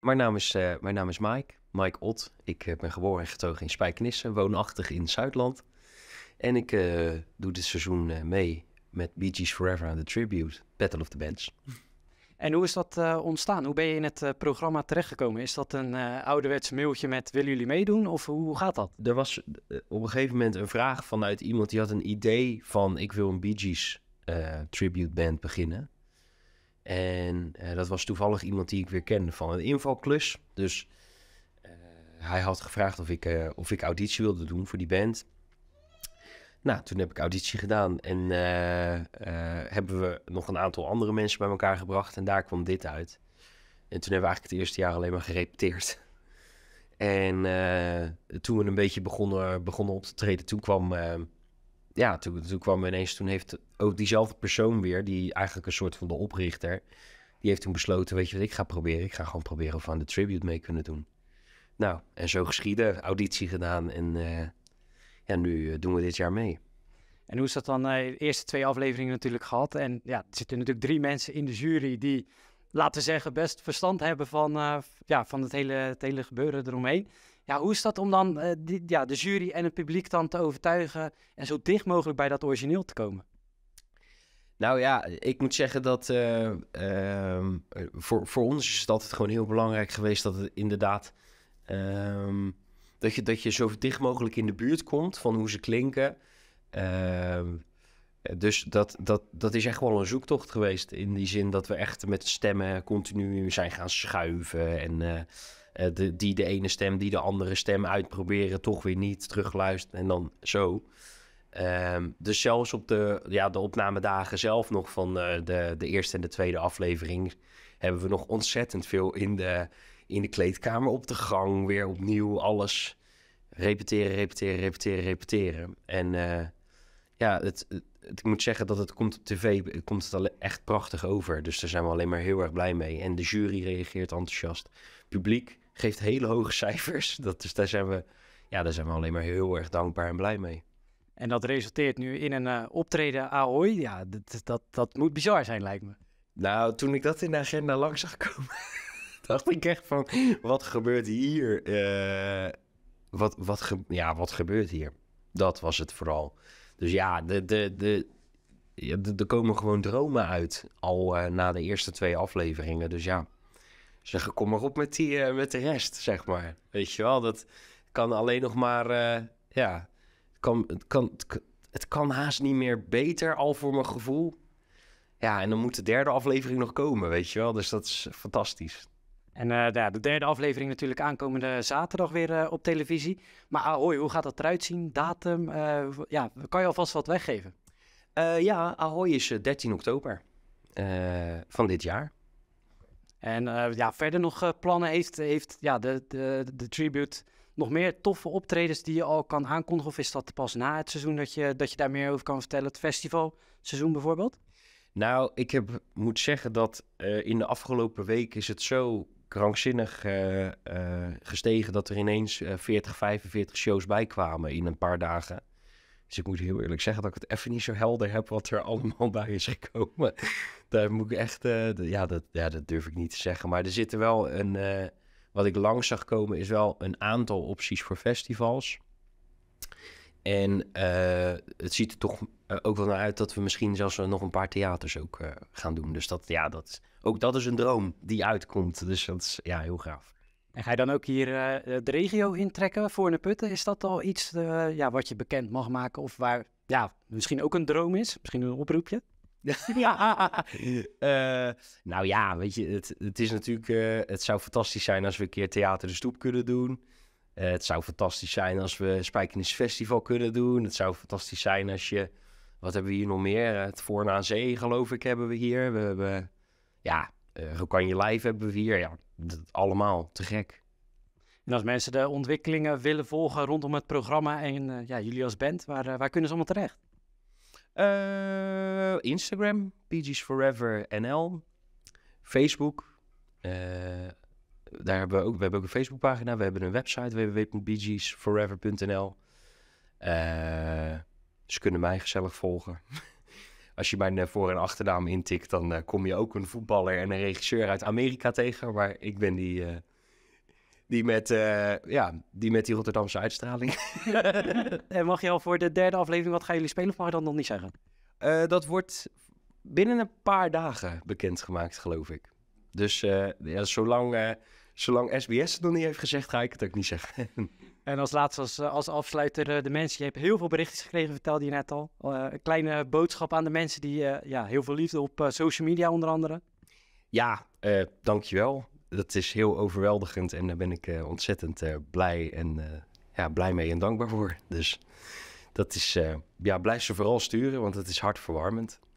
Mijn naam is, uh, mijn naam is Mike, Mike Ott. Ik eh, ben geboren en getogen in Spijkenisse, woonachtig in Zuidland. En ik eh, doe dit seizoen mee met Bee Gees Forever aan de tribute, Battle of the Bands. En hoe is dat ontstaan? Hoe ben je in het programma terechtgekomen? Is dat een ouderwets mailtje met willen jullie meedoen of hoe gaat dat? Er was op een gegeven moment een vraag vanuit iemand die had een idee van ik wil een Bee Gees tribute band beginnen. En eh, dat was toevallig iemand die ik weer kende van een invalklus. Dus eh, hij had gevraagd of ik, eh, of ik auditie wilde doen voor die band. Nou, toen heb ik auditie gedaan en hebben we nog een aantal andere mensen bij elkaar gebracht. En daar kwam dit uit. En toen hebben we eigenlijk het eerste jaar alleen maar gerepeteerd. en toen we een beetje begonnen, begonnen op te treden, toen kwam ja, toen, toen kwam ineens, toen heeft ook diezelfde persoon weer, die eigenlijk een soort van de oprichter, die heeft toen besloten, weet je wat ik ga proberen? Ik ga gewoon proberen of aan de tribute mee kunnen doen. Nou, en zo geschieden, auditie gedaan en eh, ja, nu eh, doen we dit jaar mee. En hoe is dat dan? Eh, de eerste twee afleveringen natuurlijk gehad. En ja, er zitten natuurlijk drie mensen in de jury die, laten zeggen, best verstand hebben van, ja, van het, hele, het hele gebeuren eromheen. Ja, hoe is dat om dan eh, ja, de jury en het publiek dan te overtuigen en zo dicht mogelijk bij dat origineel te komen? Nou ja, ik moet zeggen dat eh, ehm, voor, voor ons is het altijd gewoon heel belangrijk geweest dat het inderdaad. Ehm, dat, je, dat je zo dicht mogelijk in de buurt komt van hoe ze klinken. Ehm, dus dat, dat, dat is echt wel een zoektocht geweest. In die zin dat we echt met stemmen continu zijn gaan schuiven. En eh, eh, die de ene stem, die de andere stem uitproberen, toch weer niet terugluisteren en dan zo. Ehm, dus zelfs op de, ja, de opnamedagen zelf nog van eh, de, de eerste en de tweede aflevering hebben we nog ontzettend veel in de, in de kleedkamer op de gang. Weer opnieuw alles repeteren, repeteren, repeteren, repeteren. En eh, ja, het, ik moet zeggen dat het komt op tv, het komt het echt prachtig over. Dus daar zijn we alleen maar heel erg blij mee. En de jury reageert enthousiast. Publiek geeft hele hoge cijfers. Dat, dus daar zijn, we, ja, daar zijn we alleen maar heel erg dankbaar en blij mee. En dat resulteert nu in een eh, optreden AOI. Ja, dat, dat, dat moet bizar zijn, lijkt me. Nou, toen ik dat in de agenda langs zag komen, dacht ik echt van, wat gebeurt hier? Eh, wat, wat, ja, wat gebeurt hier? Dat was het vooral. Dus ja, de, de, de, ja, er komen gewoon dromen uit, al eh, na de eerste twee afleveringen. Dus ja, zeggen, kom maar op met, die, eh, met de rest, zeg maar. Weet je wel, dat kan alleen nog maar, eh, ja, het kan, kan, het kan haast niet meer beter, al voor mijn gevoel. Ja, en dan moet de derde aflevering nog komen, weet je wel. Dus dat is fantastisch. En uh, de derde aflevering natuurlijk aankomende zaterdag weer op televisie. Maar Ahoy, hoe gaat dat eruit zien? Datum? ja, kan je alvast wat weggeven? ja, Ahoy is 13 oktober van dit jaar. En eh, ja, verder nog eh, plannen heeft, heeft ja, de, de, de Tribute nog meer toffe optredens die je al kan aankondigen? Of is dat pas na het seizoen dat je, dat je daar meer over kan vertellen? Het festivalseizoen bijvoorbeeld? Nou, ik heb, moet zeggen dat eh, in de afgelopen week is het zo krankzinnig gestegen dat er ineens 40, 45 shows bij kwamen in een paar dagen. Dus ik moet heel eerlijk zeggen dat ik het even niet zo helder heb wat er allemaal bij is gekomen. Daar moet ik echt, eh, ja, dat, ja, dat durf ik niet te zeggen. Maar er zitten wel een, eh, wat ik langs zag komen, is wel een aantal opties voor festivals. En eh, het ziet er toch ook wel naar uit dat we misschien zelfs nog een paar theaters ook gaan doen. Dus dat, ja, dat, ook dat is een droom die uitkomt. Dus dat is ja, heel gaaf. En ga je dan ook hier eh, de regio intrekken voor de putten? Is dat al iets eh, ja, wat je bekend mag maken of waar ja, misschien ook een droom is? Misschien een oproepje? ja. Ah, ah, ah. Eh, nou ja, weet je, het, het is natuurlijk. het zou fantastisch zijn als we een keer Theater de Stoep kunnen doen. het zou fantastisch zijn als we Spijkenis Festival kunnen doen. Het zou fantastisch zijn als je. Wat hebben we hier nog meer? Het Voorna Zee, geloof ik, hebben we hier. We hebben. Ja, eh, kan je Live hebben we hier. Ja, dat, allemaal te gek. En als mensen de ontwikkelingen willen volgen rondom het programma en eh, ja, jullie als band, waar, eh, waar kunnen ze allemaal terecht? Instagram, PG's Forever NL, Facebook. daar hebben we, ook, we hebben ook een Facebookpagina, we hebben een website www.bgsforever.nl. ze kunnen mij gezellig volgen. als je mijn eh, voor- en achternaam intikt, dan eh, kom je ook een voetballer en een regisseur uit Amerika tegen. Maar ik ben die, eh, die, met, ja, die met die Rotterdamse uitstraling. en mag je al voor de derde aflevering, wat gaan jullie spelen of mag je dan nog niet zeggen? dat wordt binnen een paar dagen bekendgemaakt, geloof ik. Dus ja, zolang zolang SBS het nog niet heeft gezegd, ga ik het ook niet zeggen. en als laatste, als, eh, als afsluiter, eh, de mensen. Je hebt heel veel berichtjes gekregen, vertelde je net al. Eh, een kleine boodschap aan de mensen die ja, heel veel liefde op social media onder andere. Ja, dankjewel. Dat is heel overweldigend en daar ben ik ontzettend blij, en, ja, blij mee en dankbaar voor. Dus dat is, ja, blijf ze vooral sturen, want het is hartverwarmend.